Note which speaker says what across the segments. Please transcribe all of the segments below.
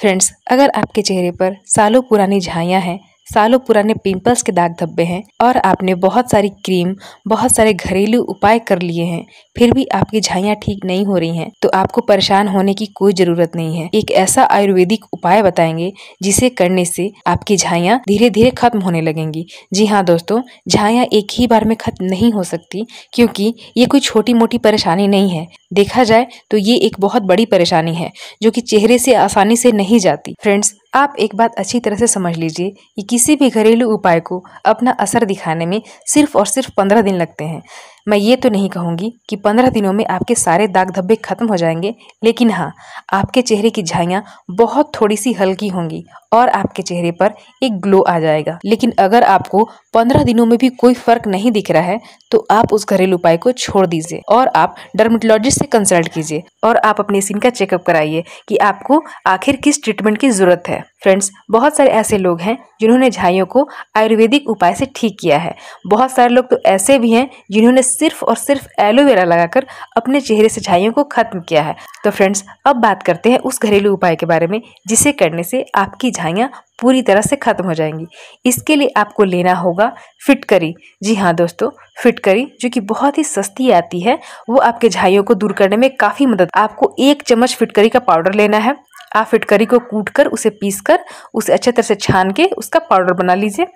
Speaker 1: friends अगर आपके चेहरे पर सालों पुरानी झाइयाँ हैं सालों पुराने पिंपल्स के दाग धब्बे हैं और आपने बहुत सारी क्रीम बहुत सारे घरेलू उपाय कर लिए हैं फिर भी आपकी झाइयाँ ठीक नहीं हो रही हैं तो आपको परेशान होने की कोई जरूरत नहीं है एक ऐसा आयुर्वेदिक उपाय बताएंगे जिसे करने से आपकी झाइयाँ धीरे धीरे खत्म होने लगेंगी जी हाँ दोस्तों झाइयाँ एक ही बार में खत्म नहीं हो सकती क्योंकि ये कोई छोटी मोटी परेशानी नहीं है देखा जाए तो ये एक बहुत बड़ी परेशानी है जो कि चेहरे से आसानी से नहीं जाती फ्रेंड्स आप एक बात अच्छी तरह से समझ लीजिए कि किसी भी घरेलू उपाय को अपना असर दिखाने में सिर्फ और सिर्फ पंद्रह दिन लगते हैं मैं ये तो नहीं कहूँगी कि पंद्रह दिनों में आपके सारे दाग धब्बे खत्म हो जाएंगे लेकिन हाँ आपके चेहरे की झाइयाँ बहुत थोड़ी सी हल्की होंगी और आपके चेहरे पर एक ग्लो आ जाएगा लेकिन अगर आपको पंद्रह दिनों में भी कोई फर्क नहीं दिख रहा है तो आप उस घरेलू उपाय को छोड़ दीजिए और आप डर्मेटोलॉजिस्ट से कंसल्ट कीजिए और आप अपने स्किन का चेकअप कराइए कि आपको आखिर किस ट्रीटमेंट की ज़रूरत है फ्रेंड्स बहुत सारे ऐसे लोग हैं जिन्होंने झाइयों को आयुर्वेदिक उपाय से ठीक किया है बहुत सारे लोग तो ऐसे भी हैं जिन्होंने सिर्फ और सिर्फ एलोवेरा लगाकर अपने चेहरे से झाइयों को खत्म किया है तो फ्रेंड्स अब बात करते हैं उस घरेलू उपाय के बारे में जिसे करने से आपकी झाइयाँ पूरी तरह से ख़त्म हो जाएंगी इसके लिए आपको लेना होगा फिटकरी जी हाँ दोस्तों फिटकरी जो कि बहुत ही सस्ती आती है वो आपके झाइयों को दूर करने में काफ़ी मदद आपको एक चम्मच फिटकरी का पाउडर लेना है आप फिटकरी को कूट कर उसे पीस कर उसे अच्छे तरह से छान के उसका पाउडर बना लीजिए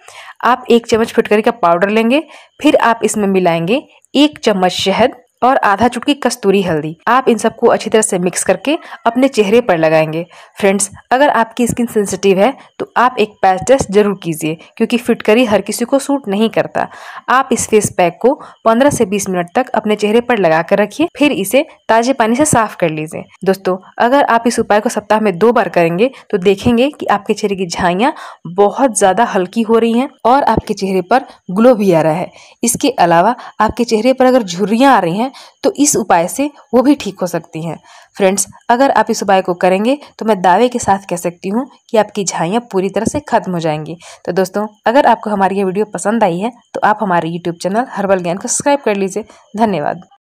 Speaker 1: आप एक चम्मच फिटकरी का पाउडर लेंगे फिर आप इसमें मिलाएंगे एक चम्मच शहद और आधा चुटकी कस्तूरी हल्दी आप इन सबको अच्छी तरह से मिक्स करके अपने चेहरे पर लगाएंगे फ्रेंड्स अगर आपकी स्किन सेंसिटिव है तो आप एक पैच टेस्ट जरूर कीजिए क्योंकि फिटकरी हर किसी को सूट नहीं करता आप इस फेस पैक को 15 से 20 मिनट तक अपने चेहरे पर लगा कर रखिए फिर इसे ताजे पानी से साफ कर लीजिए दोस्तों अगर आप इस उपाय को सप्ताह में दो बार करेंगे तो देखेंगे की आपके चेहरे की झाइया बहुत ज़्यादा हल्की हो रही है और आपके चेहरे पर ग्लो भी आ रहा है इसके अलावा आपके चेहरे पर अगर झुर्रियाँ आ रही हैं हैं तो इस उपाय से वो भी ठीक हो सकती हैं फ्रेंड्स अगर आप इस उपाय को करेंगे तो मैं दावे के साथ कह सकती हूँ कि आपकी झाइयाँ पूरी तरह से खत्म हो जाएंगी तो दोस्तों अगर आपको हमारी ये वीडियो पसंद आई है तो आप हमारे यूट्यूब चैनल हर्बल ज्ञान को सब्सक्राइब कर लीजिए धन्यवाद